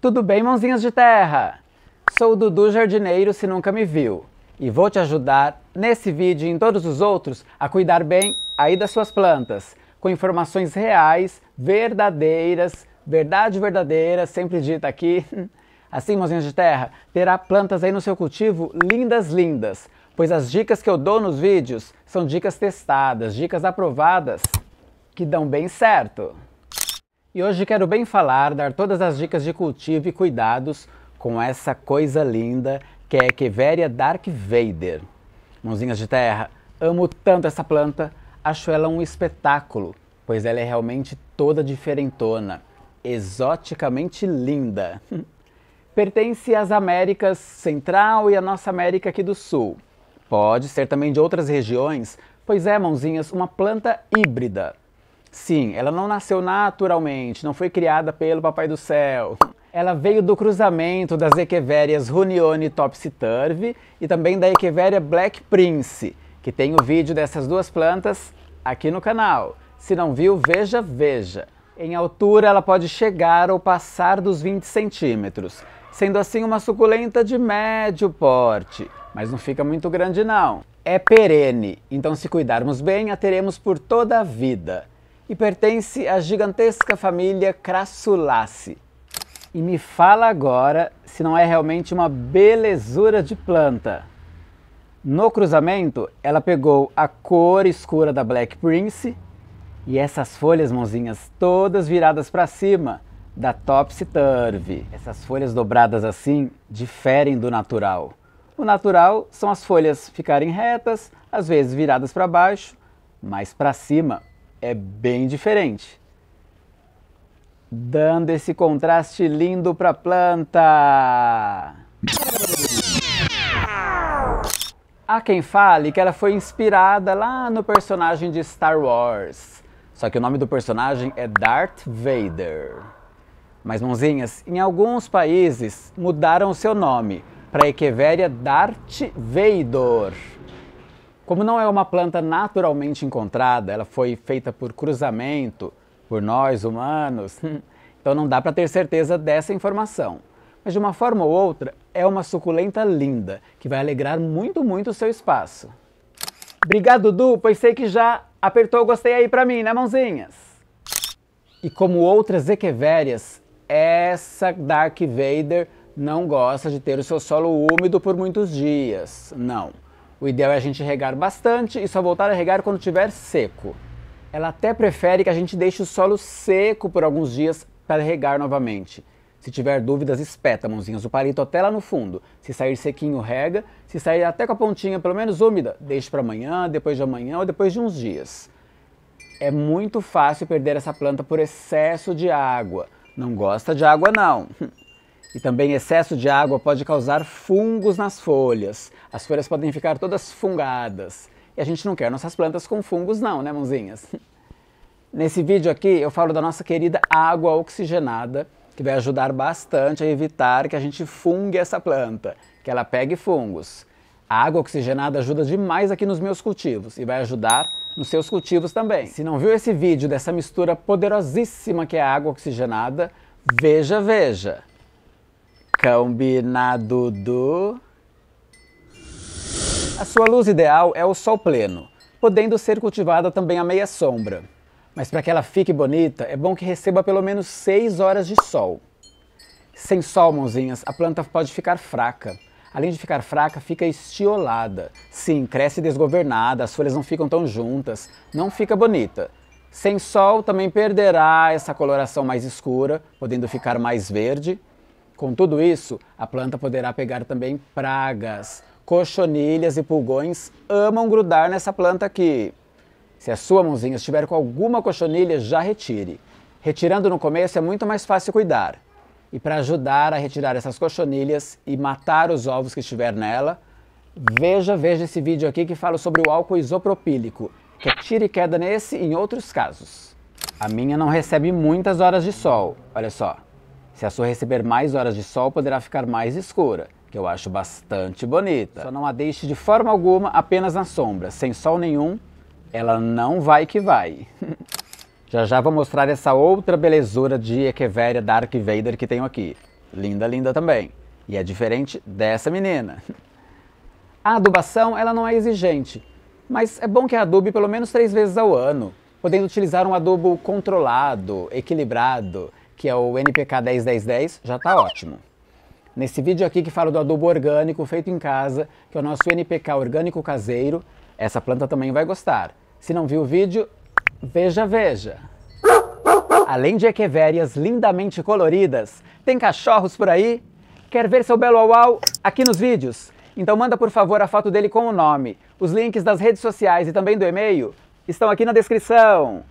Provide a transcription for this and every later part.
Tudo bem, mãozinhas de terra? Sou o Dudu Jardineiro, se nunca me viu, e vou te ajudar nesse vídeo e em todos os outros a cuidar bem aí das suas plantas, com informações reais, verdadeiras, verdade verdadeira, sempre dita aqui. Assim, mãozinhas de terra, terá plantas aí no seu cultivo lindas, lindas, pois as dicas que eu dou nos vídeos são dicas testadas, dicas aprovadas que dão bem certo e hoje quero bem falar, dar todas as dicas de cultivo e cuidados com essa coisa linda que é Echeveria Dark Vader. Mãozinhas de terra, amo tanto essa planta, acho ela um espetáculo, pois ela é realmente toda diferentona, exoticamente linda. Pertence às Américas Central e à nossa América aqui do Sul. Pode ser também de outras regiões, pois é, mãozinhas, uma planta híbrida Sim, ela não nasceu naturalmente, não foi criada pelo Papai do Céu. Ela veio do cruzamento das Equevérias Runione Topsy-Turvy e também da Equevéria Black Prince, que tem o vídeo dessas duas plantas aqui no canal. Se não viu, veja, veja. Em altura, ela pode chegar ou passar dos 20 centímetros, sendo assim uma suculenta de médio porte, mas não fica muito grande não. É perene, então se cuidarmos bem, a teremos por toda a vida e pertence à gigantesca família Crassulaceae. E me fala agora se não é realmente uma belezura de planta. No cruzamento, ela pegou a cor escura da Black Prince e essas folhas, mãozinhas, todas viradas para cima, da Topsy Turvy. Essas folhas dobradas assim diferem do natural. O natural são as folhas ficarem retas, às vezes viradas para baixo, mas para cima, é bem diferente. Dando esse contraste lindo para a planta. Há quem fale que ela foi inspirada lá no personagem de Star Wars. Só que o nome do personagem é Darth Vader. Mas, mãozinhas, em alguns países mudaram o seu nome para Echeveria Darth Vader. Como não é uma planta naturalmente encontrada, ela foi feita por cruzamento por nós humanos, então não dá para ter certeza dessa informação. Mas de uma forma ou outra, é uma suculenta linda que vai alegrar muito, muito o seu espaço. Obrigado, Dudu, pois sei que já apertou o gostei aí para mim, né, mãozinhas? E como outras equeverias, essa Dark Vader não gosta de ter o seu solo úmido por muitos dias. Não. O ideal é a gente regar bastante e só voltar a regar quando tiver seco. Ela até prefere que a gente deixe o solo seco por alguns dias para regar novamente. Se tiver dúvidas, espeta, mãozinhas, o palito até lá no fundo. Se sair sequinho, rega. Se sair até com a pontinha pelo menos úmida, deixe para amanhã, depois de amanhã ou depois de uns dias. É muito fácil perder essa planta por excesso de água. Não gosta de água, não. E também excesso de água pode causar fungos nas folhas. As folhas podem ficar todas fungadas. E a gente não quer nossas plantas com fungos não, né, mãozinhas? Nesse vídeo aqui eu falo da nossa querida água oxigenada, que vai ajudar bastante a evitar que a gente fungue essa planta, que ela pegue fungos. A água oxigenada ajuda demais aqui nos meus cultivos e vai ajudar nos seus cultivos também. Se não viu esse vídeo dessa mistura poderosíssima que é a água oxigenada, veja, veja! Combinado do. A sua luz ideal é o sol pleno, podendo ser cultivada também a meia sombra. Mas para que ela fique bonita, é bom que receba pelo menos 6 horas de sol. Sem sol, mãozinhas, a planta pode ficar fraca. Além de ficar fraca, fica estiolada. Sim, cresce desgovernada, as folhas não ficam tão juntas, não fica bonita. Sem sol, também perderá essa coloração mais escura, podendo ficar mais verde com tudo isso, a planta poderá pegar também pragas. Cochonilhas e pulgões amam grudar nessa planta aqui. Se a sua mãozinha estiver com alguma cochonilha, já retire. Retirando no começo é muito mais fácil cuidar. E para ajudar a retirar essas cochonilhas e matar os ovos que estiver nela, veja, veja esse vídeo aqui que fala sobre o álcool isopropílico, que é tira e queda nesse e em outros casos. A minha não recebe muitas horas de sol, olha só. Se a sua receber mais horas de sol, poderá ficar mais escura, que eu acho bastante bonita. Só não a deixe de forma alguma apenas na sombra, sem sol nenhum, ela não vai que vai. já já vou mostrar essa outra belezura de Echeveria Dark Vader que tenho aqui. Linda, linda também. E é diferente dessa menina. A adubação ela não é exigente, mas é bom que adube pelo menos três vezes ao ano, podendo utilizar um adubo controlado, equilibrado, que é o NPK 101010, já está ótimo. Nesse vídeo aqui que falo do adubo orgânico feito em casa, que é o nosso NPK orgânico caseiro, essa planta também vai gostar. Se não viu o vídeo, veja, veja! Além de equevérias lindamente coloridas, tem cachorros por aí? Quer ver seu belo uau aqui nos vídeos? Então manda por favor a foto dele com o nome. Os links das redes sociais e também do e-mail estão aqui na descrição.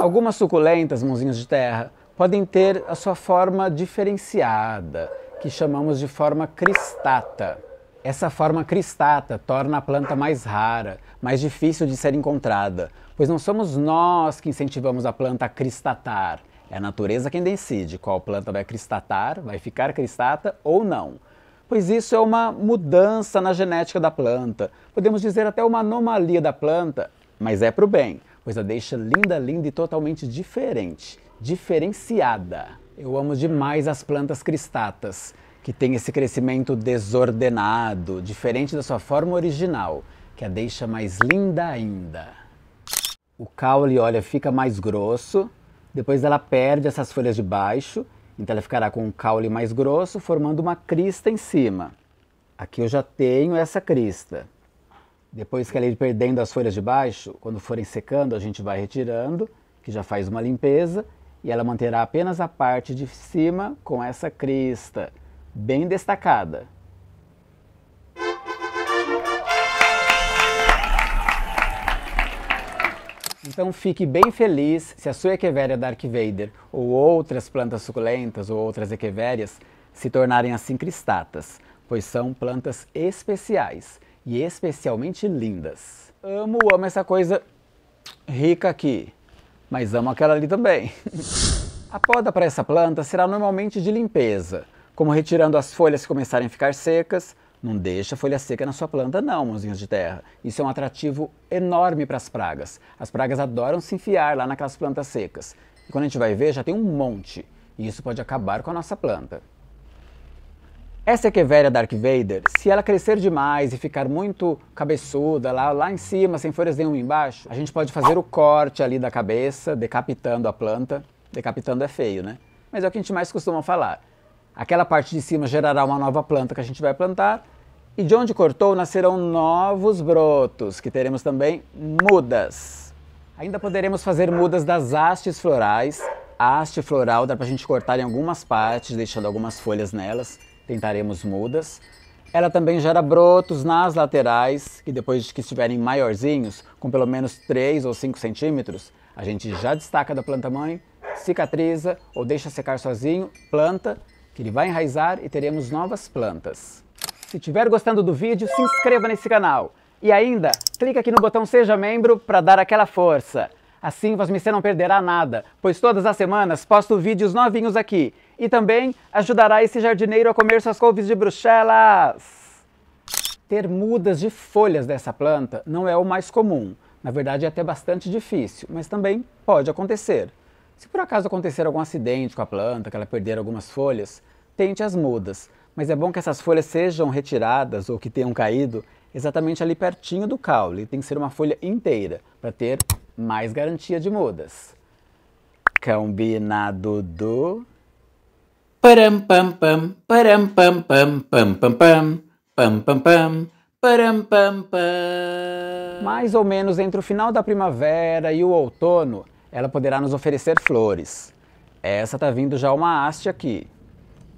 Algumas suculentas, mãozinhos de terra, podem ter a sua forma diferenciada, que chamamos de forma cristata. Essa forma cristata torna a planta mais rara, mais difícil de ser encontrada, pois não somos nós que incentivamos a planta a cristatar. É a natureza quem decide qual planta vai cristatar, vai ficar cristata ou não. Pois isso é uma mudança na genética da planta, podemos dizer até uma anomalia da planta, mas é para o bem, pois a deixa linda, linda e totalmente diferente diferenciada. Eu amo demais as plantas cristatas, que têm esse crescimento desordenado, diferente da sua forma original, que a deixa mais linda ainda. O caule, olha, fica mais grosso, depois ela perde essas folhas de baixo, então ela ficará com um caule mais grosso, formando uma crista em cima. Aqui eu já tenho essa crista. Depois que ela ir perdendo as folhas de baixo, quando forem secando, a gente vai retirando, que já faz uma limpeza, e ela manterá apenas a parte de cima com essa crista, bem destacada. Então fique bem feliz se a sua Echeveria Dark Vader ou outras plantas suculentas ou outras Echeverias se tornarem assim cristatas, pois são plantas especiais e especialmente lindas. Amo, amo essa coisa rica aqui mas amo aquela ali também. a poda para essa planta será normalmente de limpeza, como retirando as folhas que começarem a ficar secas. Não deixa folha seca na sua planta não, mãozinhos de terra. Isso é um atrativo enorme para as pragas. As pragas adoram se enfiar lá naquelas plantas secas. E quando a gente vai ver, já tem um monte. E isso pode acabar com a nossa planta. Essa é que velha Dark Vader, se ela crescer demais e ficar muito cabeçuda lá, lá em cima, sem folhas nenhuma embaixo, a gente pode fazer o corte ali da cabeça, decapitando a planta. Decapitando é feio, né? Mas é o que a gente mais costuma falar. Aquela parte de cima gerará uma nova planta que a gente vai plantar, e de onde cortou nascerão novos brotos, que teremos também mudas. Ainda poderemos fazer mudas das hastes florais. A haste floral dá para a gente cortar em algumas partes, deixando algumas folhas nelas tentaremos mudas. Ela também gera brotos nas laterais, que depois de que estiverem maiorzinhos, com pelo menos 3 ou 5 centímetros, a gente já destaca da planta mãe, cicatriza ou deixa secar sozinho, planta, que ele vai enraizar e teremos novas plantas. Se estiver gostando do vídeo, se inscreva nesse canal. E ainda, clica aqui no botão Seja Membro para dar aquela força. Assim você não perderá nada, pois todas as semanas posto vídeos novinhos aqui. E também ajudará esse jardineiro a comer suas couves de bruxelas. Ter mudas de folhas dessa planta não é o mais comum. Na verdade, é até bastante difícil, mas também pode acontecer. Se por acaso acontecer algum acidente com a planta, que ela perder algumas folhas, tente as mudas. Mas é bom que essas folhas sejam retiradas ou que tenham caído exatamente ali pertinho do caule. Tem que ser uma folha inteira para ter mais garantia de mudas. Combinado do. Param pam pam, param pam pam, pam pam pam, pam pam pam, param pam pam. Mais ou menos entre o final da primavera e o outono, ela poderá nos oferecer flores. Essa tá vindo já uma haste aqui.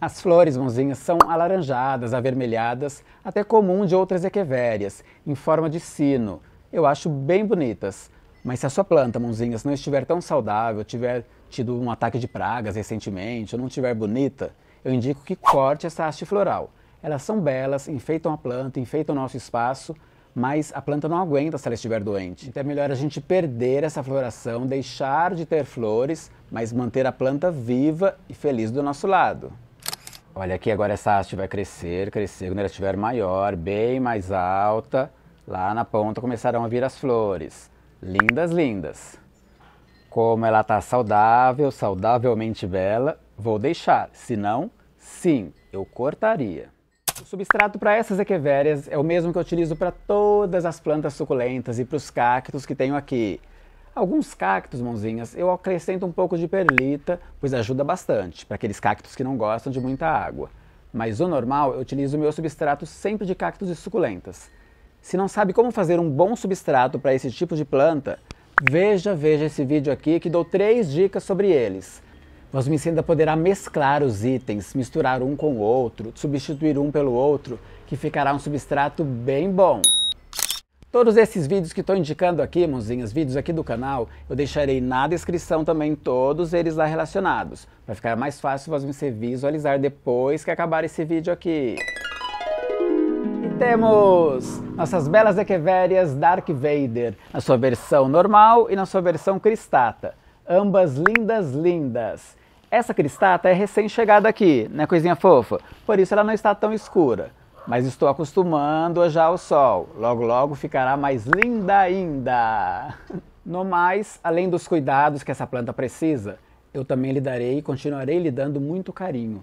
As flores, mãozinhas, são alaranjadas, avermelhadas, até comum de outras equevérias, em forma de sino. Eu acho bem bonitas. Mas se a sua planta, mãozinha, se não estiver tão saudável, tiver tido um ataque de pragas recentemente ou não estiver bonita, eu indico que corte essa haste floral. Elas são belas, enfeitam a planta, enfeitam o nosso espaço, mas a planta não aguenta se ela estiver doente. Então é melhor a gente perder essa floração, deixar de ter flores, mas manter a planta viva e feliz do nosso lado. Olha aqui agora essa haste vai crescer, crescer, quando ela estiver maior, bem mais alta, lá na ponta começarão a vir as flores lindas, lindas. Como ela está saudável, saudavelmente bela, vou deixar, Se não, sim, eu cortaria. O substrato para essas equevérias é o mesmo que eu utilizo para todas as plantas suculentas e para os cactos que tenho aqui. Alguns cactos, mãozinhas, eu acrescento um pouco de perlita, pois ajuda bastante, para aqueles cactos que não gostam de muita água. Mas o normal, eu utilizo o meu substrato sempre de cactos e suculentas. Se não sabe como fazer um bom substrato para esse tipo de planta, veja, veja esse vídeo aqui que dou três dicas sobre eles. Mas poderá mesclar os itens, misturar um com o outro, substituir um pelo outro, que ficará um substrato bem bom. Todos esses vídeos que estou indicando aqui, mãozinhas, vídeos aqui do canal, eu deixarei na descrição também todos eles lá relacionados. Vai ficar mais fácil você visualizar depois que acabar esse vídeo aqui temos nossas belas equeverias Dark Vader, na sua versão normal e na sua versão cristata. Ambas lindas, lindas. Essa cristata é recém-chegada aqui, né, coisinha fofa? Por isso ela não está tão escura. Mas estou acostumando já ao sol. Logo, logo ficará mais linda ainda. No mais, além dos cuidados que essa planta precisa, eu também lhe darei e continuarei lhe dando muito carinho.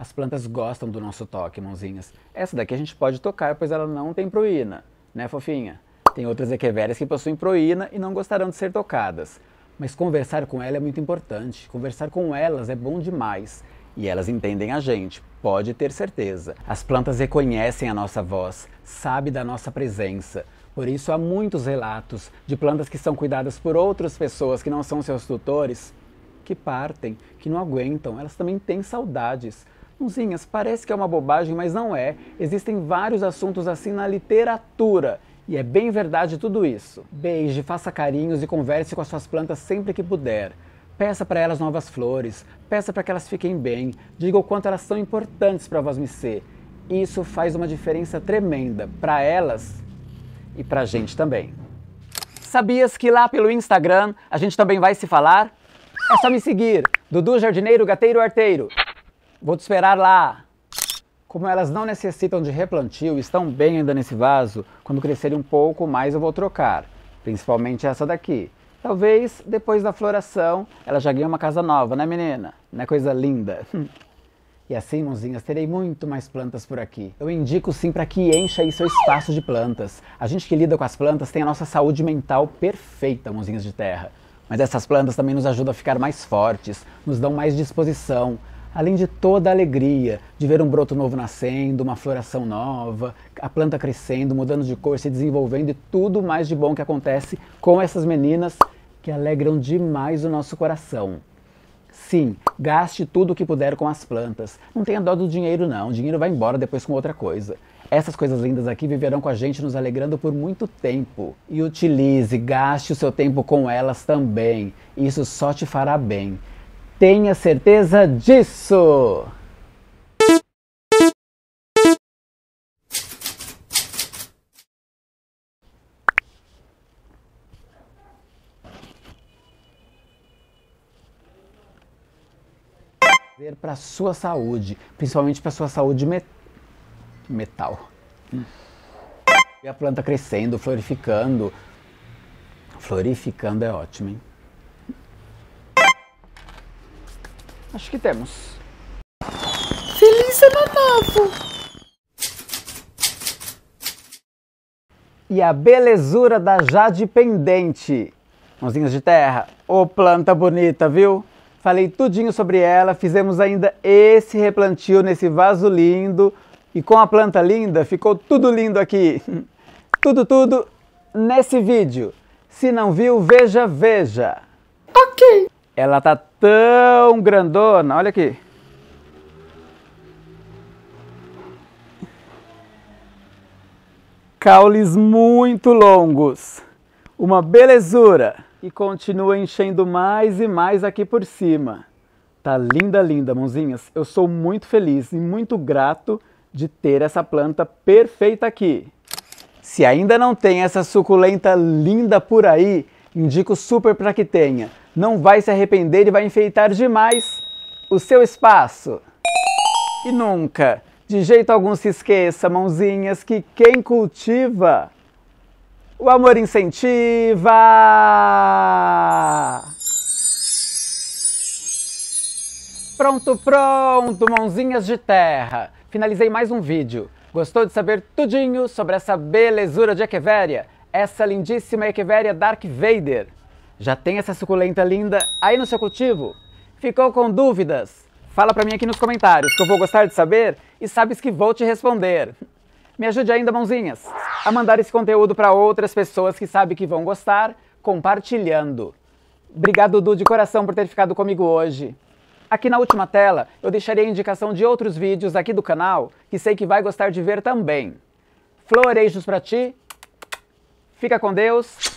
As plantas gostam do nosso toque, mãozinhas. Essa daqui a gente pode tocar, pois ela não tem proína, né, fofinha? Tem outras equevérias que possuem proína e não gostarão de ser tocadas. Mas conversar com ela é muito importante. Conversar com elas é bom demais. E elas entendem a gente, pode ter certeza. As plantas reconhecem a nossa voz, sabe da nossa presença. Por isso, há muitos relatos de plantas que são cuidadas por outras pessoas que não são seus tutores, que partem, que não aguentam. Elas também têm saudades Unzinhas, parece que é uma bobagem, mas não é. Existem vários assuntos assim na literatura. E é bem verdade tudo isso. Beije, faça carinhos e converse com as suas plantas sempre que puder. Peça para elas novas flores, peça para que elas fiquem bem, diga o quanto elas são importantes para ser. Isso faz uma diferença tremenda para elas e para a gente também. Sabias que lá pelo Instagram a gente também vai se falar? É só me seguir, Dudu Jardineiro Gateiro Arteiro. Vou te esperar lá. Como elas não necessitam de replantio, estão bem ainda nesse vaso, quando crescerem um pouco mais eu vou trocar, principalmente essa daqui. Talvez depois da floração ela já ganhe uma casa nova, né menina? Não é coisa linda? E assim, mãozinhas, terei muito mais plantas por aqui. Eu indico sim para que encha aí seu espaço de plantas. A gente que lida com as plantas tem a nossa saúde mental perfeita, mãozinhas de terra. Mas essas plantas também nos ajudam a ficar mais fortes, nos dão mais disposição, além de toda a alegria de ver um broto novo nascendo, uma floração nova, a planta crescendo, mudando de cor, se desenvolvendo e tudo mais de bom que acontece com essas meninas que alegram demais o nosso coração. Sim, gaste tudo o que puder com as plantas. Não tenha dó do dinheiro, não. O dinheiro vai embora depois com outra coisa. Essas coisas lindas aqui viverão com a gente, nos alegrando por muito tempo. E utilize, gaste o seu tempo com elas também. Isso só te fará bem. Tenha certeza disso! para sua saúde, principalmente para sua saúde met metal. Hum. E a planta crescendo, florificando. Florificando é ótimo, hein? Acho que temos. Feliz Ano Novo! E a belezura da Jade Pendente. Mãozinhas de terra. Ô oh, planta bonita, viu? Falei tudinho sobre ela, fizemos ainda esse replantio nesse vaso lindo. E com a planta linda, ficou tudo lindo aqui. Tudo, tudo nesse vídeo. Se não viu, veja, veja. Ok. Ela tá tão grandona, olha aqui. Caules muito longos. Uma belezura. E continua enchendo mais e mais aqui por cima. Tá linda, linda, mãozinhas. Eu sou muito feliz e muito grato de ter essa planta perfeita aqui. Se ainda não tem essa suculenta linda por aí, indico super para que tenha. Não vai se arrepender e vai enfeitar demais o seu espaço. E nunca, de jeito algum se esqueça, mãozinhas, que quem cultiva, o amor incentiva. Pronto, pronto, mãozinhas de terra. Finalizei mais um vídeo. Gostou de saber tudinho sobre essa belezura de Echeveria? Essa lindíssima Echeveria Dark Vader. Já tem essa suculenta linda aí no seu cultivo? Ficou com dúvidas? Fala para mim aqui nos comentários que eu vou gostar de saber e sabes que vou te responder. Me ajude ainda, mãozinhas, a mandar esse conteúdo para outras pessoas que sabem que vão gostar, compartilhando. Obrigado, Dudu, de coração por ter ficado comigo hoje. Aqui na última tela eu deixarei a indicação de outros vídeos aqui do canal que sei que vai gostar de ver também. Florejos para ti. Fica com Deus